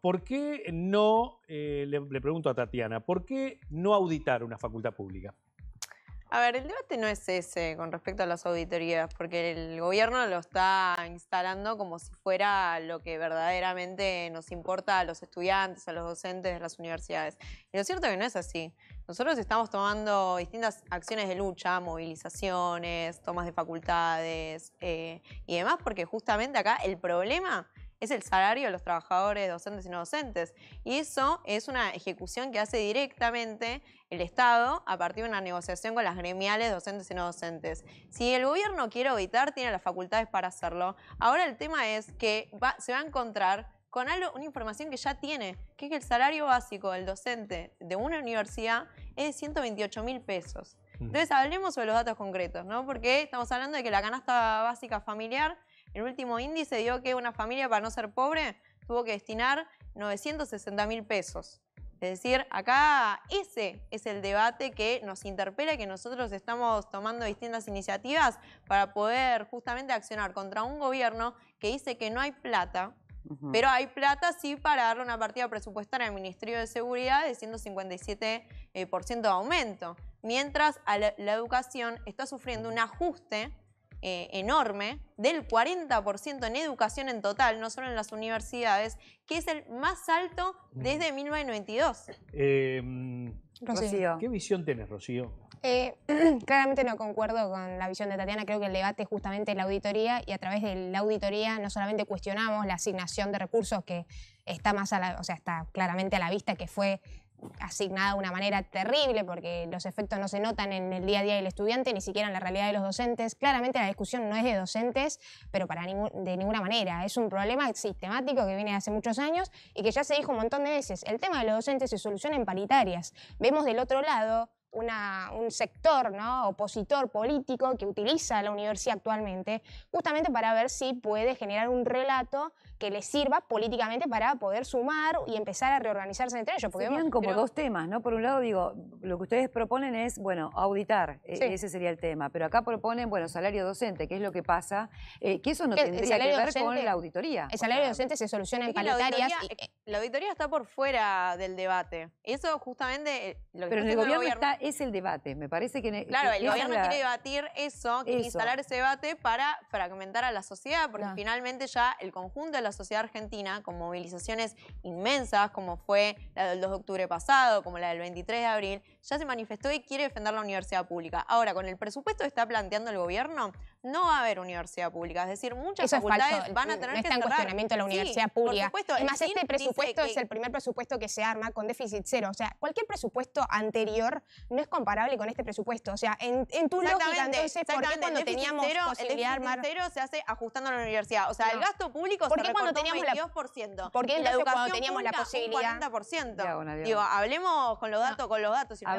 ¿Por qué no, eh, le, pregunto a Tatiana, ¿por qué no auditar una facultad pública? A ver, el debate no es ese con respecto a las auditorías, porque el gobierno lo está instalando como si fuera lo que verdaderamente nos importa a los estudiantes, a los docentes de las universidades. Y lo cierto es que no es así. Nosotros estamos tomando distintas acciones de lucha, movilizaciones, tomas de facultades eh, y demás, porque justamente acá el problema es el salario de los trabajadores docentes y no docentes. Y eso es una ejecución que hace directamente el Estado a partir de una negociación con las gremiales docentes y no docentes. Si el gobierno quiere evitar, tiene las facultades para hacerlo. Ahora el tema es que se va a encontrar con algo, una información que ya tiene, que es que el salario básico del docente de una universidad es de 128 mil pesos. Entonces hablemos sobre los datos concretos, ¿no? Porque estamos hablando de que la canasta básica familiar el último índice dio que una familia para no ser pobre tuvo que destinar 960 mil pesos. Es decir, acá ese es el debate que nos interpela, que nosotros estamos tomando distintas iniciativas para poder justamente accionar contra un gobierno que dice que no hay plata, pero hay plata sí para darle una partida presupuestaria al Ministerio de Seguridad de 157% eh, de aumento, mientras la educación está sufriendo un ajuste eh, enorme del 40% en educación en total, no solo en las universidades, que es el más alto mm. desde 1992. Em, ¿Qué visión tenés, Rocío? Eh, claramente no concuerdo con la visión de Tatiana, creo que el debate es justamente la auditoría y a través de la auditoría no solamente cuestionamos la asignación de recursos que está más a o sea, está claramente a la vista que fue asignada de una manera terrible porque los efectos no se notan en el día a día del estudiante, ni siquiera en la realidad de los docentes. Claramente la discusión no es de docentes, pero para de ninguna manera. Es un problema sistemático que viene de hace muchos años y que ya se dijo un montón de veces. El tema de los docentes se soluciona en paritarias. Vemos del otro lado un sector ¿no? opositor político que utiliza la universidad actualmente, justamente para ver si puede generar un relato que le sirva políticamente para poder sumar y empezar a reorganizarse entre ellos. Porque como dos temas, ¿no? Por un lado, digo, lo que ustedes proponen es, bueno, auditar, e-, ese sería el tema, pero acá proponen, bueno, salario docente, que es lo que pasa, eh, que eso no tendría que ver con la auditoría. El salario docente se soluciona en paritarias. Eh, la, auditoría, está por fuera del debate. Eso justamente... Eh, lo que pero el gobierno está es el debate. Me parece que... E-, claro, el gobierno quiere debatir eso, quiere instalar ese debate para fragmentar a la sociedad, porque ah. finalmente ya el conjunto de la sociedad argentina, con movilizaciones inmensas, como fue la del 2 de octubre pasado, como la del 23 de abril, ya se manifestó y quiere defender la universidad pública. Ahora, con el presupuesto que está planteando el gobierno, no va a haber universidad pública. Es decir, muchas facultades van a tener no que está en cuestionamiento la universidad pública. Por supuesto, este presupuesto es el primer presupuesto que se arma con déficit cero. O sea, cualquier presupuesto anterior no es comparable con este presupuesto. O sea, en, tu lógica, entonces, ¿por qué cuando teníamos cero, el déficit cero se hace ajustando a la universidad? O sea, el gasto público ¿Por se cuando teníamos el 22%. ¿Por qué cuando teníamos la posibilidad? 40%. Digo, hablemos con los datos, con los datos. Si a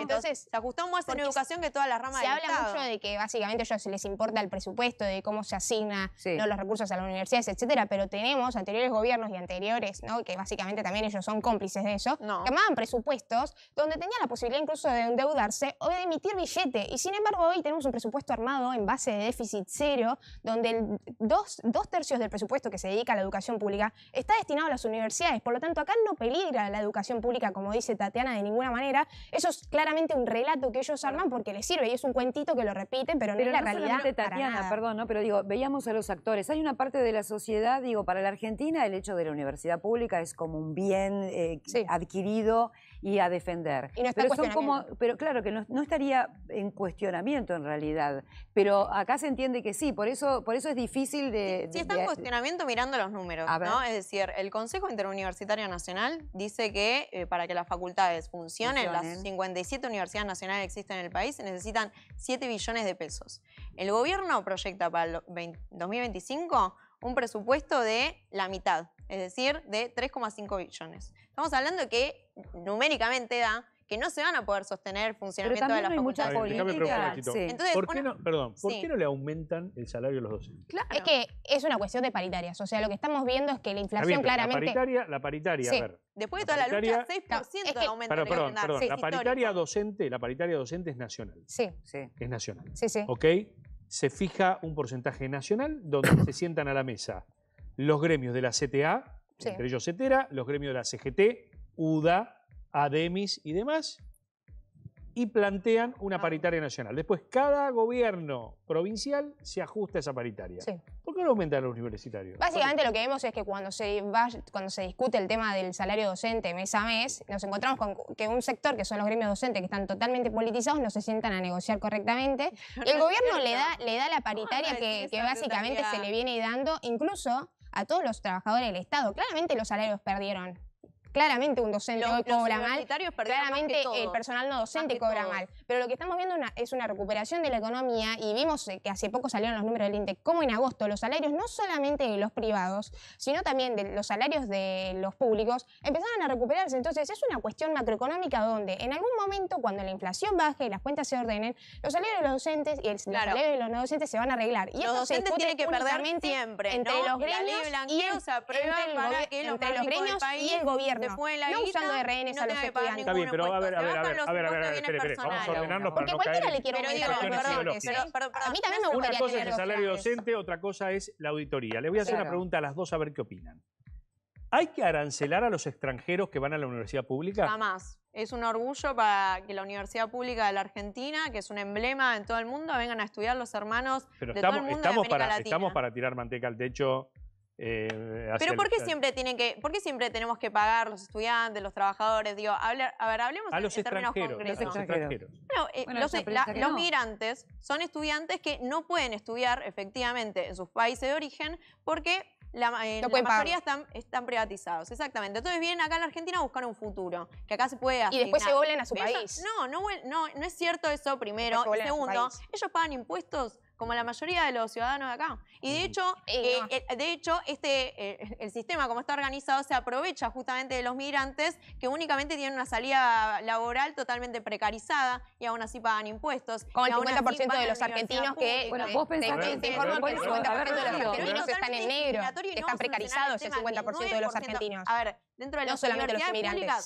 entonces, se ajustó más en educación que todas las ramas de Se habla mucho de que básicamente ellos les importa del al presupuesto, de cómo se asigna los recursos a las universidades, etcétera, pero tenemos anteriores gobiernos y anteriores, ¿no? que básicamente también ellos son cómplices de eso, que amaban presupuestos donde tenían la posibilidad incluso de endeudarse o de emitir billete. Y sin embargo, hoy tenemos un presupuesto armado en base de déficit cero, donde dos, tercios del presupuesto que se dedica a la educación pública está destinado a las universidades. Por lo tanto, acá no peligra la educación pública, como dice Tatiana, de ninguna manera. Eso es claramente un relato que ellos arman porque les sirve y es un cuentito que lo repiten, pero, no es la realidad Tatiana, perdón, pero digo, veíamos a los actores. Hay una parte de la sociedad, digo, para la Argentina el hecho de la universidad pública es como un bien eh, adquirido y a defender. pero claro que no, estaría en cuestionamiento en realidad, pero acá se entiende que sí, por eso, por eso es difícil de. Sí, está en cuestionamiento mirando los números, Es decir, el Consejo Interuniversitario Nacional dice que eh, para que las facultades funcionen, funcionen, las 57 universidades nacionales que existen en el país, necesitan 7 billones de pesos. El gobierno proyecta para el 2025 un presupuesto de la mitad, es decir, de 3,5 billones. Estamos hablando que numéricamente da que no se van a poder sostener el funcionamiento de las no hay mucha política. Entonces, ¿Por, qué no, le aumentan el salario a los docentes? Es que es una cuestión de paritarias. O sea, lo que estamos viendo es que la inflación claramente... La paritaria, la paritaria a ver. Después de toda la, lucha, 6% de aumento. perdón, perdón. la, paritaria docente, la paritaria docente es nacional. Sí. sí. Es nacional. Sí, sí. ¿Ok? se fija un porcentaje nacional donde se sientan a la mesa los gremios de la CTA, entre ellos CETERA, los gremios de la CGT, UDA, ADEMIS y demás, y plantean una paritaria nacional. Después, cada gobierno provincial se ajusta a esa paritaria. ¿Por qué no aumentan los universitarios? Básicamente lo que vemos es que cuando se, cuando se discute el tema del salario docente mes a mes, nos encontramos con que un sector, que son los gremios docentes, que están totalmente politizados, no se sientan a negociar correctamente. el gobierno le da, le da la paritaria que, que básicamente se le viene dando incluso a todos los trabajadores del Estado. Claramente los salarios perdieron Claramente un docente cobra mal. Claramente el personal no docente cobra mal. Pero lo que estamos viendo es una recuperación de la economía y vimos eh, que hace poco salieron los números del INTEC, como en agosto los salarios no solamente de los privados, sino también de los salarios de los públicos empezaron a recuperarse. Entonces es una cuestión macroeconómica donde en algún momento cuando la inflación baje y las cuentas se ordenen, los salarios de los docentes y el, claro. los de los no docentes se van a arreglar. Y eso tiene que perder siempre, entre los y, entre los gremios y el gobierno te fue la no usando de no a los estudiantes. Está bien, pero pues, a ver, a ver, a ver, a ver, a espere, espere. Vamos a ordenarnos para no caer le quiero A mí también me Una cosa es el salario docente, otra cosa es la auditoría. Le voy a hacer una pregunta a las dos a ver qué opinan. ¿Hay que arancelar a los extranjeros que van a la universidad pública? Jamás. Es un orgullo para que la Universidad Pública de la Argentina, que es un emblema en todo el mundo, vengan a estudiar los hermanos Pero de todo el mundo de Estamos para tirar manteca al techo eh, Pero ¿por qué siempre tienen que, siempre tenemos que pagar los estudiantes, los trabajadores? Digo, a ver, hablemos a en, los los extranjeros. Bueno, los, migrantes son estudiantes que no pueden estudiar efectivamente en sus países de origen porque la, eh, mayoría están, están, privatizados, exactamente. Entonces vienen acá a la Argentina a buscar un futuro, que acá se puede Y después se vuelven a su país. no, no, no, no, es cierto eso, primero. Segundo, ellos pagan impuestos como la mayoría de los ciudadanos de acá. Y de hecho, eh, eh, de hecho este, eh, el sistema como está organizado se aprovecha justamente de los migrantes que únicamente tienen una salida laboral totalmente precarizada y aún así pagan impuestos. Como el 50% de los argentinos que... Bueno, vos pensás que... Te, informo que el 50% de los argentinos están en negro, están precarizados el 50% de los argentinos. A ver, dentro de los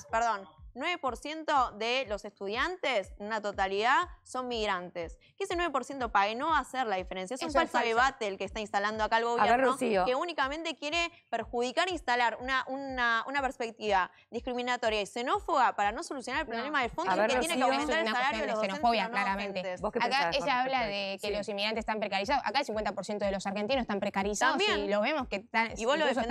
perdón, 9% de los estudiantes, en una totalidad, son migrantes. Que ese 9% pague no hacer la diferencia. Es un falso debate el que está instalando acá el gobierno, que únicamente quiere perjudicar e instalar una, una, una, perspectiva discriminatoria y xenófoba para no solucionar el problema de del fondo, que tiene que aumentar el salario de los xenofobia, claramente. acá ella habla de que los inmigrantes están precarizados. Acá el 50% de los argentinos están precarizados y lo vemos que están, y vos lo están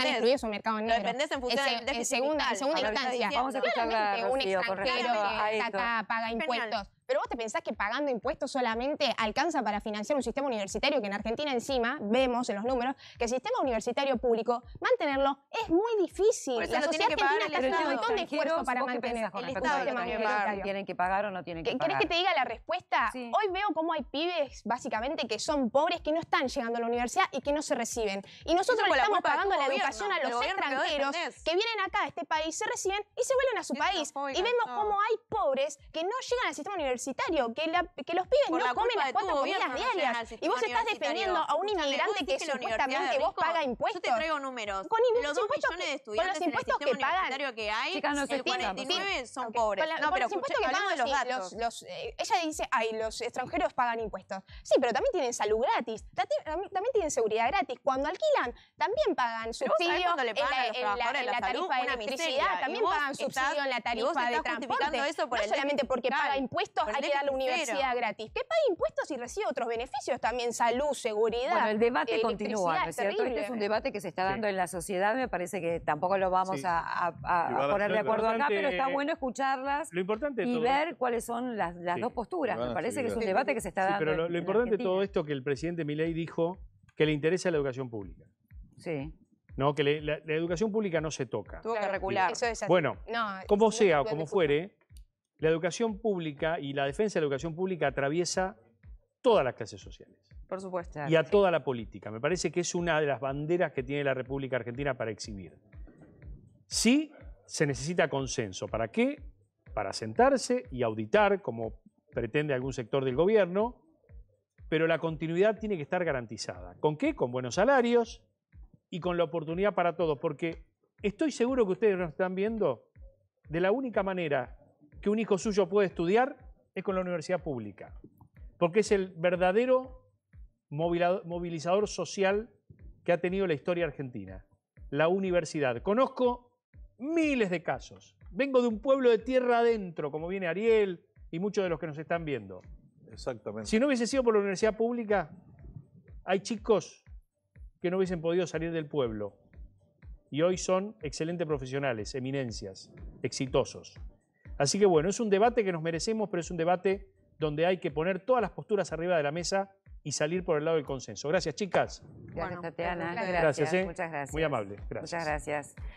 mercado negro. Lo dependés en función de la segunda, segunda instancia. Vamos a escuchar un extranjero que acá paga impuestos pero vos te pensás que pagando impuestos solamente alcanza para financiar un sistema universitario que en Argentina encima vemos en los números que el sistema universitario público mantenerlo es muy difícil. la sociedad tiene que argentina está un montón de esfuerzo para mantener el sistema universitario. ¿Tienen que pagar o no tienen que pagar? ¿Querés que te diga la respuesta? Hoy veo cómo hay pibes básicamente que son pobres, que no están llegando a la universidad y que no se reciben. Y nosotros estamos pagando la educación a los extranjeros que vienen acá a este país, se reciben y se vuelven a su país. Y vemos cómo hay pobres que no llegan al sistema universitario universitario, que, que los pibes Por no comen las cuatro comidas diarias. y vos estás defendiendo a un inmigrante que, es que supuestamente vos paga impuestos. Yo te traigo números. Con los dos millones de estudiantes con los impuestos que pagan, que hay, Chicas, el 49 son pobres. no, los impuestos que pagan los datos. Eh, ella dice, ay, los extranjeros pagan impuestos. Sí, pero también tienen salud gratis, también tienen seguridad gratis. Cuando alquilan, también pagan subsidios en, la, tarifa de electricidad, también pagan subsidio en la tarifa de transporte. Eso por no solamente porque paga impuestos hay que dar la universidad gratis. ¿Qué paga impuestos y recibe otros beneficios también? Salud, seguridad. Bueno, el debate continúa, ¿no es cierto? Este es un debate que se está dando en la sociedad, me parece que tampoco lo vamos a, poner de acuerdo acá, pero está bueno escucharlas y ver cuáles son las, dos posturas. Me parece que es un debate que se está dando. Pero lo, importante de todo esto que el presidente Milei dijo que le interesa la educación pública. Sí. No, que la, educación pública no se toca. Tuvo que regular. Eso es así. Bueno, como sea o como fuere, la educación pública y la defensa de la educación pública atraviesa todas las clases sociales. Por supuesto. Y a toda la política. Me parece que es una de las banderas que tiene la República Argentina para exhibir. Sí, se necesita consenso. ¿Para qué? Para sentarse y auditar, como pretende algún sector del gobierno, pero la continuidad tiene que estar garantizada. ¿Con qué? Con buenos salarios y con la oportunidad para todos, porque estoy seguro que ustedes nos están viendo de la única manera que un hijo suyo puede estudiar es con la universidad pública, porque es el verdadero movilizador social que ha tenido la historia argentina, la universidad. Conozco miles de casos. Vengo de un pueblo de tierra adentro, como viene Ariel y muchos de los que nos están viendo. Exactamente. Si no hubiese sido por la universidad pública, hay chicos que no hubiesen podido salir del pueblo y hoy son excelentes profesionales, eminencias, exitosos. Así que bueno, es un debate que nos merecemos, pero es un debate donde hay que poner todas las posturas arriba de la mesa y salir por el lado del consenso. Gracias, chicas. Gracias, Tatiana. Gracias, ¿eh? Muchas gracias. Muy amable. Gracias. Muchas gracias.